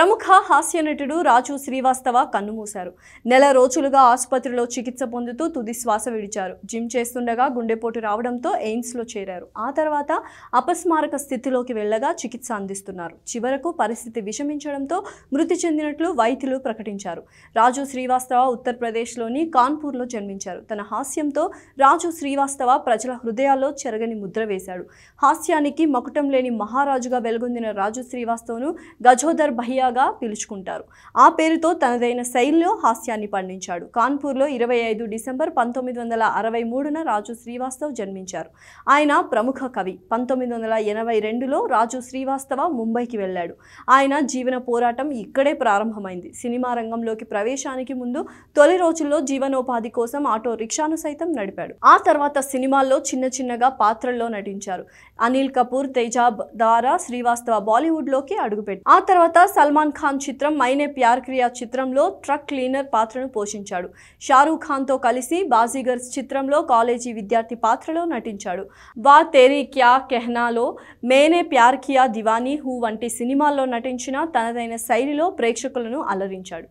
ప్రముఖ హాస్య నటుడు రాజు శ్రీవాస్తవ కన్నుమూశారు నెల రోజులుగా ఆసుపత్రిలో చికిత్స పొందుతూ తుది శ్వాస విడిచారు జిమ్ చేస్తుండగా గుండెపోటు రావడంతో ఎయిమ్స్లో చేరారు ఆ తర్వాత అపస్మారక స్థితిలోకి వెళ్ళగా చికిత్స అందిస్తున్నారు చివరకు పరిస్థితి విషమించడంతో మృతి చెందినట్లు వైద్యులు ప్రకటించారు రాజు శ్రీవాస్తవ ఉత్తరప్రదేశ్లోని కాన్పూర్లో జన్మించారు తన హాస్యంతో రాజు శ్రీవాస్తవ ప్రజల హృదయాల్లో చెరగని ముద్ర వేశాడు హాస్యానికి మకుటం లేని మహారాజుగా వెలుగొందిన రాజు శ్రీవాస్తవను గజోదర్ భయ్యా శ్రీకాగా పిలుచుకుంటారు ఆ పేరుతో తనదైన శైలిలో హాస్యాన్ని పండించాడు కాన్పూర్లో ఇరవై ఐదు డిసెంబర్ పంతొమ్మిది వందల అరవై మూడున రాజు శ్రీవాస్తవ్ జన్మించారు ఆయన ప్రముఖ కవి పంతొమ్మిది వందల ఎనభై రెండులో రాజు శ్రీవాస్తవ ముంబైకి వెళ్ళాడు ఆయన జీవన పోరాటం ఇక్కడే ప్రారంభమైంది సినిమా రంగంలోకి ప్రవేశానికి ముందు తొలి రోజుల్లో జీవనోపాధి కోసం ఆటో రిక్షాను సైతం నడిపాడు ఆ తర్వాత సినిమాల్లో చిన్న చిన్నగా పాత్రల్లో నటించారు అనిల్ కపూర్ తేజాబ్ ద్వారా శ్రీవాస్తవ బాలీవుడ్లోకి అడుగుపెట్టారు ఆ తర్వాత సల్మాన్ సల్మాన్ ఖాన్ చిత్రం మైనే ప్యార్ క్రియా చిత్రంలో ట్రక్ క్లీనర్ పాత్రను పోషించాడు షారూఖ్ ఖాన్తో కలిసి బాజీగర్స్ చిత్రంలో కాలేజీ విద్యార్థి పాత్రలో నటించాడు వా తేరీ క్యా కెహ్నాలో మేనే ప్యార్ కియా దివానీ హూ వంటి సినిమాల్లో నటించిన తనదైన శైలిలో ప్రేక్షకులను అలరించాడు